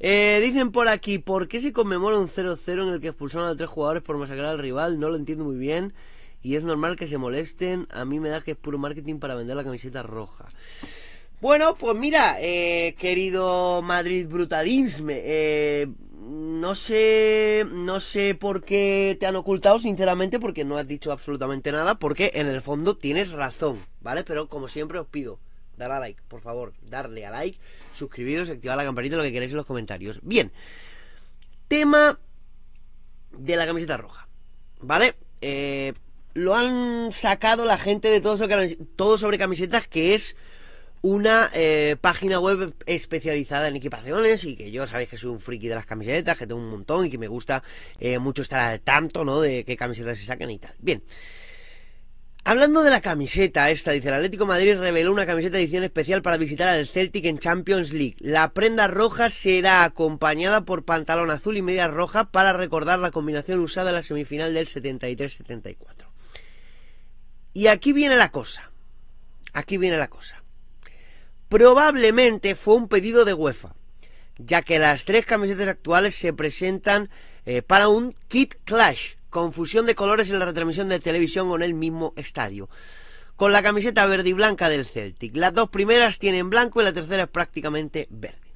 Eh, dicen por aquí, ¿por qué se conmemora un 0-0 en el que expulsaron a tres jugadores por masacrar al rival? No lo entiendo muy bien. Y es normal que se molesten. A mí me da que es puro marketing para vender la camiseta roja. Bueno, pues mira, eh, querido Madrid Brutalisme, eh, no sé, no sé por qué te han ocultado, sinceramente, porque no has dicho absolutamente nada, porque en el fondo tienes razón, ¿vale? Pero como siempre os pido, dar a like, por favor, darle a like, suscribiros, activar la campanita, lo que queréis en los comentarios. Bien, tema de la camiseta roja, ¿vale? Eh, lo han sacado la gente de todo sobre, todo sobre camisetas, que es una eh, página web especializada en equipaciones y que yo sabéis que soy un friki de las camisetas, que tengo un montón y que me gusta eh, mucho estar al tanto, ¿no? De qué camisetas se sacan y tal. Bien. Hablando de la camiseta, esta dice, el Atlético Madrid reveló una camiseta de edición especial para visitar al Celtic en Champions League. La prenda roja será acompañada por pantalón azul y media roja para recordar la combinación usada en la semifinal del 73-74. Y aquí viene la cosa. Aquí viene la cosa. Probablemente fue un pedido de UEFA, ya que las tres camisetas actuales se presentan eh, para un kit clash, Confusión de colores en la retransmisión de televisión con en el mismo estadio. Con la camiseta verde y blanca del Celtic. Las dos primeras tienen blanco y la tercera es prácticamente verde.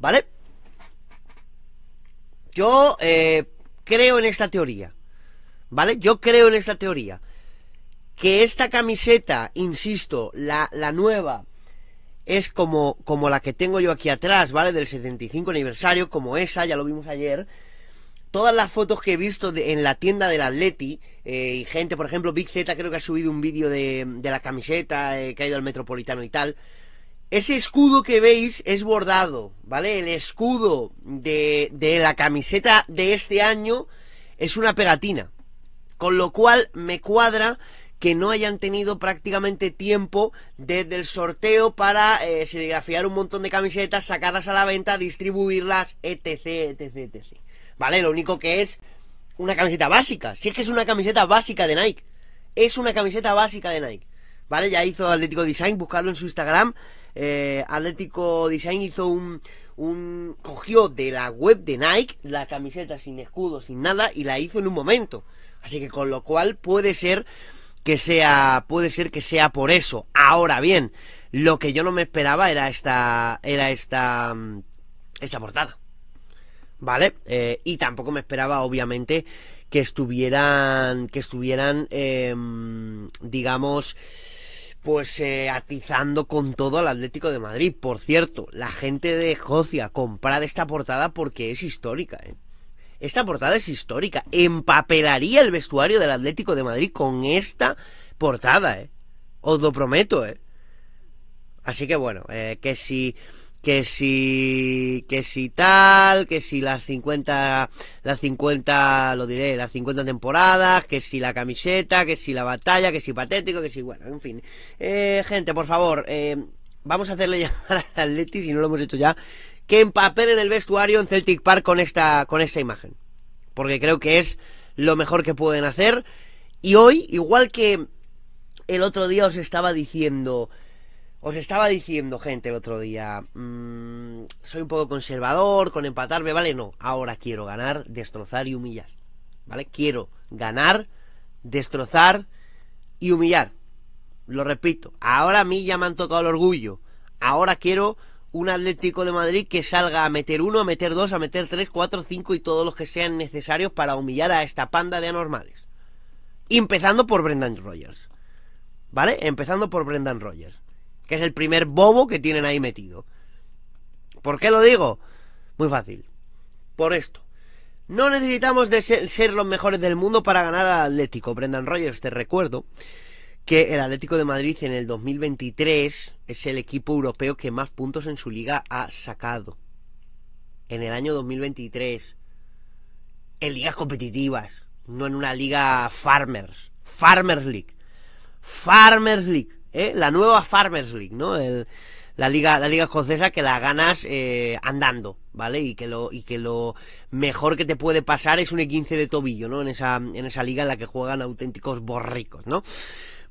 ¿Vale? Yo eh, creo en esta teoría. ¿Vale? Yo creo en esta teoría. Que esta camiseta, insisto, la, la nueva, es como, como la que tengo yo aquí atrás, ¿vale? Del 75 aniversario, como esa, ya lo vimos ayer todas las fotos que he visto en la tienda del Atleti, eh, y gente, por ejemplo, Big Z creo que ha subido un vídeo de, la camiseta eh, que ha ido al Metropolitano y tal. Ese escudo que veis es bordado, ¿vale? El escudo de, la camiseta de este año es una pegatina. Con lo cual me cuadra que no hayan tenido prácticamente tiempo desde el sorteo para eh, serigrafiar un montón de camisetas, sacarlas a la venta, distribuirlas, etc, etc, etc. ¿vale? Lo único que es una camiseta básica. Si es que es una camiseta básica de Nike. Es una camiseta básica de Nike. ¿Vale? Ya hizo Atlético Design, buscarlo en su Instagram. Eh, Atlético Design hizo un, un... Cogió de la web de Nike la camiseta sin escudo, sin nada, y la hizo en un momento. Así que con lo cual puede ser que sea... Puede ser que sea por eso. Ahora bien, lo que yo no me esperaba era esta... Era esta... Mm, esta portada. ¿vale? Eh, y tampoco me esperaba, obviamente, que estuvieran, que estuvieran, em, digamos, pues eh, atizando con todo al Atlético de Madrid. Por cierto, la gente de Jocia, comprad esta portada porque es histórica, ¿eh? Esta portada es histórica. Empapelaría el vestuario del Atlético de Madrid con esta portada, ¿eh? Os lo prometo, ¿eh? Así que bueno, eh, que si que si que si tal, que si las 50 las 50 lo diré, las 50 temporadas, que si la camiseta, que si la batalla, que si patético, que si bueno, en fin. Eh, gente, por favor, eh, vamos a hacerle llamar al Leti... si no lo hemos hecho ya, que en el vestuario en Celtic Park con esta con esta imagen, porque creo que es lo mejor que pueden hacer y hoy, igual que el otro día os estaba diciendo os estaba diciendo, gente, el otro día, mm, soy un poco conservador con empatarme, ¿vale? No, ahora quiero ganar, destrozar y humillar, ¿vale? Quiero ganar, destrozar y humillar. Lo repito, ahora a mí ya me han tocado el orgullo. Ahora quiero un Atlético de Madrid que salga a meter uno, a meter dos, a meter tres, cuatro, cinco y todos los que sean necesarios para humillar a esta panda de anormales. Empezando por Brendan Rogers. ¿Vale? Empezando por Brendan Rogers que es el primer bobo que tienen ahí metido. ¿Por qué lo digo? Muy fácil. Por esto. No necesitamos ser, ser, los mejores del mundo para ganar al Atlético. Brendan Rogers, te recuerdo que el Atlético de Madrid en el 2023 es el equipo europeo que más puntos en su liga ha sacado. En el año 2023. En ligas competitivas. No en una liga Farmers. Farmers League. Farmers League. ¿eh? la nueva Farmers League, ¿no? la liga la liga escocesa que la ganas eh, andando vale y que lo y que lo mejor que te puede pasar es un E15 de tobillo no en esa en esa liga en la que juegan auténticos borricos no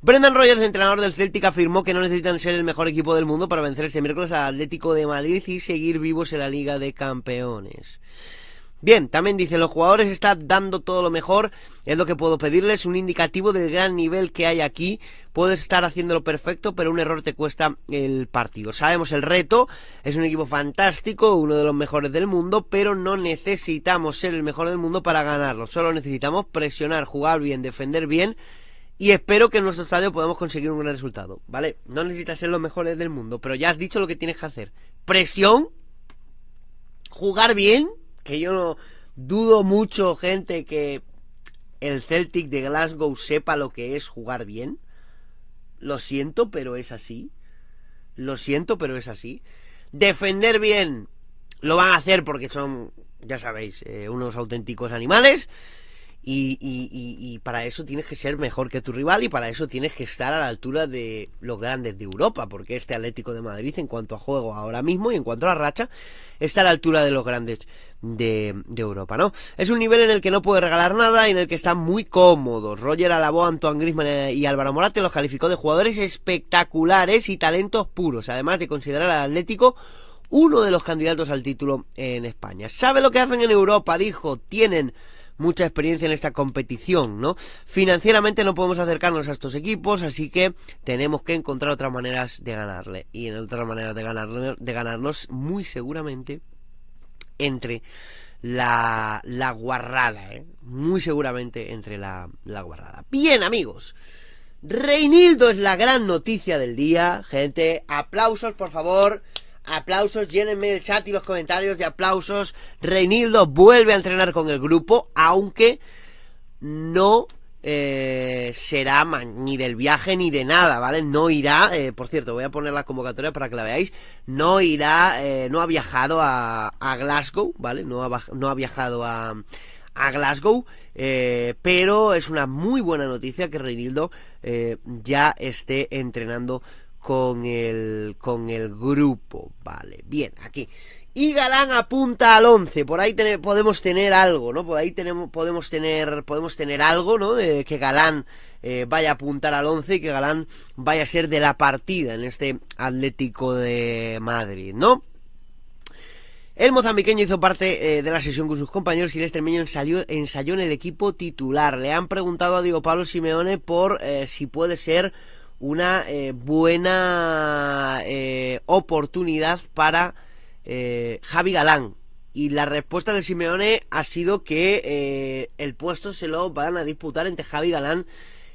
Brendan Rogers, entrenador del Celtic, afirmó que no necesitan ser el mejor equipo del mundo para vencer este miércoles al Atlético de Madrid y seguir vivos en la Liga de Campeones. Bien, también dice los jugadores están dando todo lo mejor, es lo que puedo pedirles, un indicativo del gran nivel que hay aquí, puedes estar haciéndolo perfecto, pero un error te cuesta el partido. Sabemos el reto, es un equipo fantástico, uno de los mejores del mundo, pero no necesitamos ser el mejor del mundo para ganarlo, solo necesitamos presionar, jugar bien, defender bien y espero que en nuestro estadio podamos conseguir un gran resultado, ¿vale? No necesitas ser los mejores del mundo, pero ya has dicho lo que tienes que hacer. Presión, jugar bien que yo no dudo mucho, gente, que el Celtic de Glasgow sepa lo que es jugar bien. Lo siento, pero es así. Lo siento, pero es así. Defender bien lo van a hacer porque son, ya sabéis, eh, unos auténticos animales. Y, y, para eso tienes que ser mejor que tu rival y para eso tienes que estar a la altura de los grandes de Europa, porque este Atlético de Madrid en cuanto a juego ahora mismo y en cuanto a la racha está a la altura de los grandes de, Europa, ¿no? Es un nivel en el que no puede regalar nada y en el que están muy cómodos. Roger Alabó, Antoine Griezmann eh, y Álvaro Morate los calificó de jugadores espectaculares y talentos puros, además de considerar al Atlético uno de los candidatos al título en España. ¿Sabe lo que hacen en Europa? Dijo, tienen mucha experiencia en esta competición, ¿no? Financieramente no podemos acercarnos a estos equipos, así que tenemos que encontrar otras maneras de ganarle. Y en otras maneras de, de ganarnos, muy seguramente, entre la, la guarrada, ¿eh? Muy seguramente entre la, la guarrada. Bien, amigos. Reinildo es la gran noticia del día, gente. Aplausos, por favor. Aplausos, llénenme el chat y los comentarios de aplausos. Reinildo vuelve a entrenar con el grupo, aunque no eh, será ni del viaje ni de nada, ¿vale? No irá, eh, por cierto, voy a poner la convocatoria para que la veáis, no irá, no ha viajado a, Glasgow, ¿vale? No ha, no ha viajado a, a Glasgow, eh, pero es una muy buena noticia que Reinildo ya esté entrenando con el, con el grupo. Vale, bien, aquí. Y Galán apunta al 11, por ahí podemos tener algo, ¿no? Por ahí tenemos, podemos, tener, podemos tener algo, ¿no? De que Galán eh, vaya a apuntar al 11 y que Galán vaya a ser de la partida en este Atlético de Madrid, ¿no? El mozambiqueño hizo parte eh, de la sesión con sus compañeros y el extremeño ensayó, ensayó, en el equipo titular. Le han preguntado a Diego Pablo Simeone por eh, si puede ser una eh, buena eh, oportunidad para eh, Javi Galán. Y la respuesta de Simeone ha sido que el puesto se lo van a disputar entre Javi Galán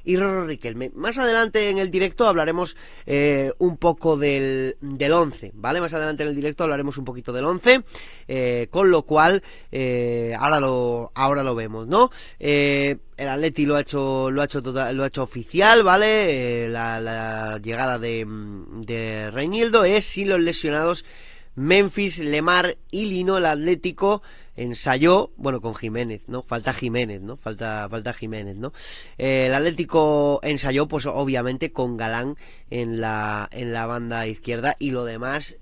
y Roro Riquelme. Más adelante en el directo hablaremos eh, un poco del, del 11, ¿vale? Más adelante en el directo hablaremos un poquito del once eh, con lo cual eh, ahora, lo, ahora lo vemos, ¿no? el Atleti lo ha hecho lo ha hecho total, lo ha hecho oficial, ¿vale? La, llegada de, de es sin los lesionados Memphis, Lemar y Lino, el Atlético ensayó, bueno, con Jiménez, ¿no? Falta Jiménez, ¿no? Falta, falta Jiménez, ¿no? Eh, el Atlético ensayó, pues obviamente, con Galán en la, en la banda izquierda y lo demás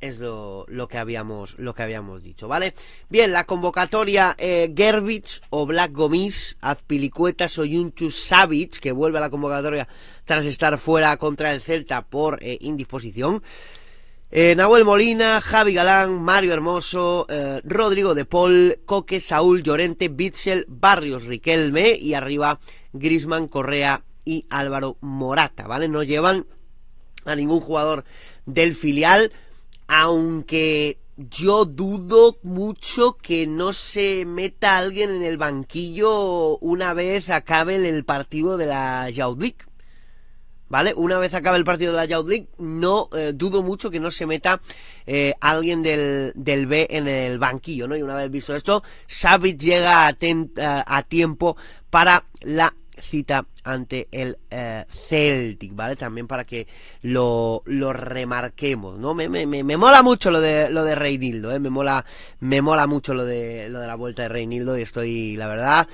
es lo, que habíamos, lo que habíamos dicho, ¿vale? Bien, la convocatoria eh, o Black Gomis, Azpilicueta, Soyunchu, Savic, que vuelve a la convocatoria tras estar fuera contra el Celta por eh, indisposición. Eh, Nahuel Molina, Javi Galán, Mario Hermoso, eh, Rodrigo de Paul, Coque, Saúl Llorente, Bitzel, Barrios Riquelme y arriba Grisman, Correa y Álvaro Morata, ¿vale? No llevan a ningún jugador del filial, aunque yo dudo mucho que no se meta alguien en el banquillo una vez acabe el partido de la Jaudic, ¿vale? Una vez acabe el partido de la Youth League, no eh, dudo mucho que no se meta eh, alguien del, B en el banquillo, ¿no? Y una vez visto esto, Savic llega eh, a, tiempo para la cita ante el Celtic, ¿vale? También para que lo, lo remarquemos, ¿no? Me, mola mucho lo de lo de Reinildo, ¿eh? Me mola, me mola mucho lo de, lo de la vuelta de Reinildo y estoy, la verdad,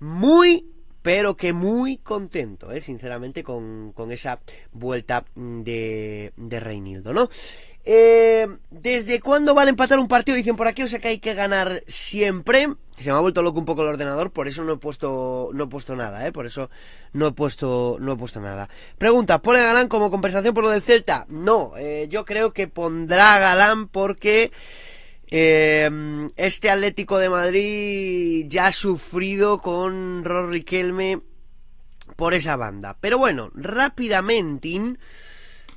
muy pero que muy contento, ¿eh? sinceramente, con, esa vuelta mm, de, de Reinildo, ¿no? Eh, ¿Desde cuándo vale empatar un partido? Dicen por aquí, o sea que hay que ganar siempre. Se me ha vuelto loco un poco el ordenador, por eso no he puesto, no he puesto nada, ¿eh? Por eso no he puesto, no he puesto nada. Pregunta, ¿pone Galán como compensación por lo del Celta? No, eh, yo creo que pondrá Galán porque... Em, este Atlético de Madrid ya ha sufrido con Rory Kelme por esa banda. Pero bueno, rápidamente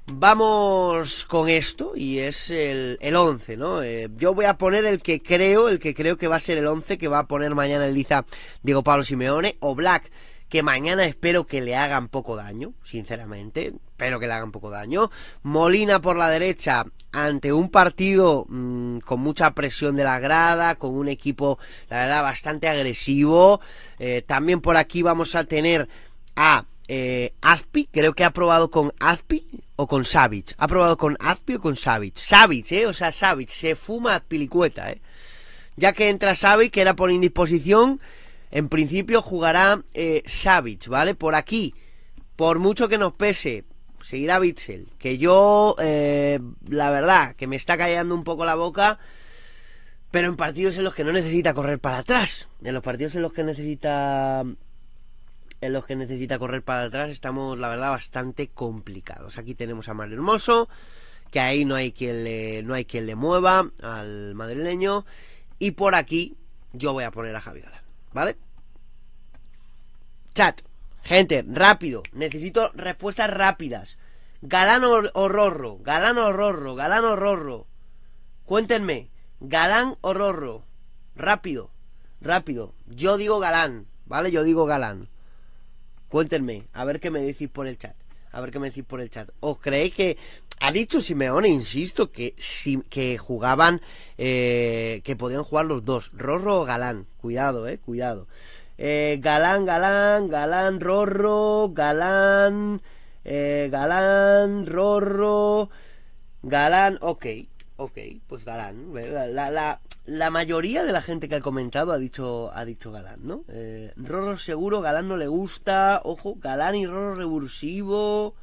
vamos con esto y es el, 11, ¿no? Eh, yo voy a poner el que creo, el que creo que va a ser el 11 que va a poner mañana el Liza Diego Pablo Simeone o Black que mañana espero que le hagan poco daño, sinceramente, espero que le hagan poco daño. Molina por la derecha, ante un partido mm, con mucha presión de la grada, con un equipo, la verdad, bastante agresivo. Eh, también por aquí vamos a tener a eh, Azpi, creo que ha probado con Azpi o con Savage. Ha probado con Azpi o con Savage. Savage, ¿eh? O sea, Savage. Se fuma Azpilicueta, ¿eh? Ya que entra Savage, que era por indisposición, en principio jugará eh, Savage, ¿vale? Por aquí, por mucho que nos pese, seguirá Bitzel. Que yo, eh, la verdad, que me está callando un poco la boca, pero en partidos en los que no necesita correr para atrás, en los partidos en los que necesita en los que necesita correr para atrás estamos, la verdad, bastante complicados. Aquí tenemos a Mario Hermoso, que ahí no hay quien le, no hay quien le mueva al madrileño. Y por aquí yo voy a poner a Galán, ¿vale? Chat, gente, rápido. Necesito respuestas rápidas. Galán o rorro, galán o rorro, galán o rorro. Cuéntenme, galán o rorro. Rápido, rápido. Yo digo galán, ¿vale? Yo digo galán. Cuéntenme, a ver qué me decís por el chat. A ver qué me decís por el chat. ¿Os creéis que ha dicho Simeone, insisto, que, si, que jugaban, eh, que podían jugar los dos, Rorro o Galán? Cuidado, eh, cuidado. Eh, galán, Galán, Galán, Rorro, Galán, eh, Galán, Rorro, Galán, ok, ok, pues Galán. La, mayoría de la gente que ha comentado ha dicho, ha dicho Galán, ¿no? Eh, rorro seguro, Galán no le gusta, ojo, Galán y Rorro revulsivo.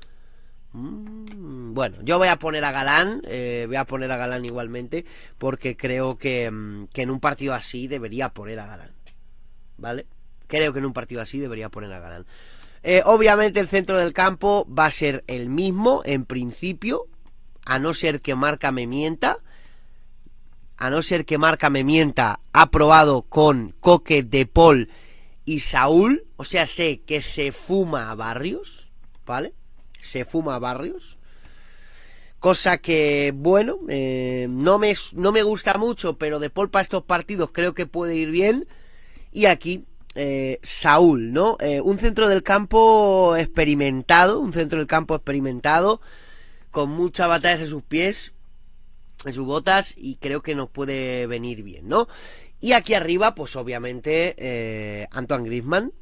Mm, bueno, yo voy a poner a Galán, voy a poner a Galán igualmente, porque creo que, mm, que en un partido así debería poner a Galán. ¿Vale? Creo que en un partido así debería poner a ganar. Eh, obviamente el centro del campo va a ser el mismo, en principio, a no ser que Marca me mienta. A no ser que Marca me mienta, ha probado con Coque, De Paul y Saúl. O sea, sé que se fuma a Barrios, ¿vale? Se fuma a Barrios. Cosa que, bueno, eh, no, me, no me gusta mucho, pero De Paul para estos partidos creo que puede ir bien. Y aquí eh, Saúl, ¿no? Eh, un centro del campo experimentado, un centro del campo experimentado, con muchas batallas en sus pies, en sus botas, y creo que nos puede venir bien, ¿no? Y aquí arriba, pues obviamente, eh, Antoine Griezmann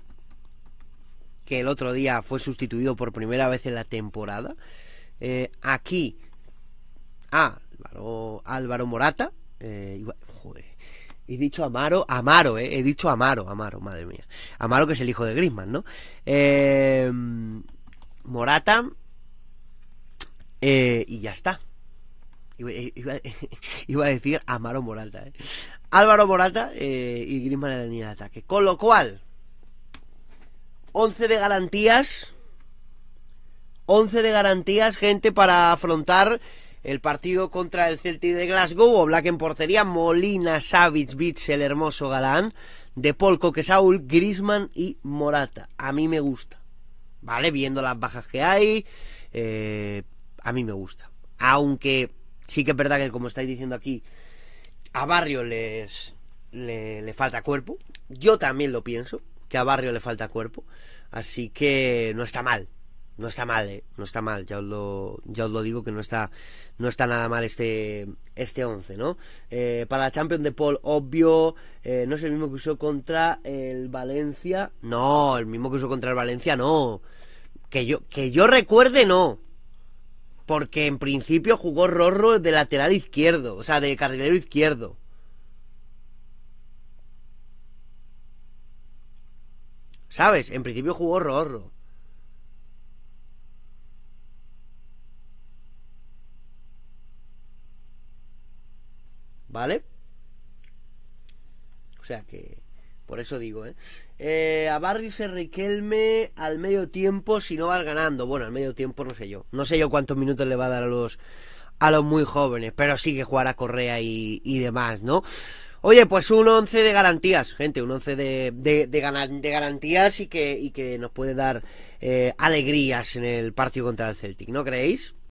que el otro día fue sustituido por primera vez en la temporada. aquí, ah, Álvaro, Álvaro Morata, joder, He dicho Amaro, Amaro, eh, he dicho Amaro, Amaro, madre mía. Amaro que es el hijo de Grisman, ¿no? Em, Morata eh, y ya está. Eh, iba, a decir Amaro Morata. ¿eh? Álvaro Morata eh, y Griezmann en la línea de ataque. Con lo cual, 11 de garantías. 11 de garantías, gente, para afrontar el partido contra el Celtic de Glasgow, o Black en portería, Molina, Savic, Beats, el hermoso Galán, De Paul, Saúl Grisman y Morata. A mí me gusta, ¿vale? Viendo las bajas que hay, eh, a mí me gusta. Aunque sí que es verdad que, como estáis diciendo aquí, a Barrio le, le falta cuerpo. Yo también lo pienso, que a Barrio le falta cuerpo. Así que no está mal, no está mal, eh, no está mal, ya os lo, ya digo que no está, no está nada mal este, este 11, ¿no? Eh, para la Champions de Paul, obvio, eh, no es el mismo que usó contra el Valencia, no, el mismo que usó contra el Valencia, no, que yo, que yo recuerde, no, porque en principio jugó Rorro de lateral izquierdo, o sea, de carrilero izquierdo. ¿Sabes? En principio jugó Rorro. ¿Vale? O sea que. Por eso digo, ¿eh? eh a Barry se Riquelme al medio tiempo si no vas ganando. Bueno, al medio tiempo no sé yo. No sé yo cuántos minutos le va a dar a los, a los muy jóvenes, pero sí que jugará Correa y, y demás, ¿no? Oye, pues un 11 de garantías, gente, un 11 de, de, garantías y que, y que nos puede dar eh, alegrías en el partido contra el Celtic, ¿no creéis?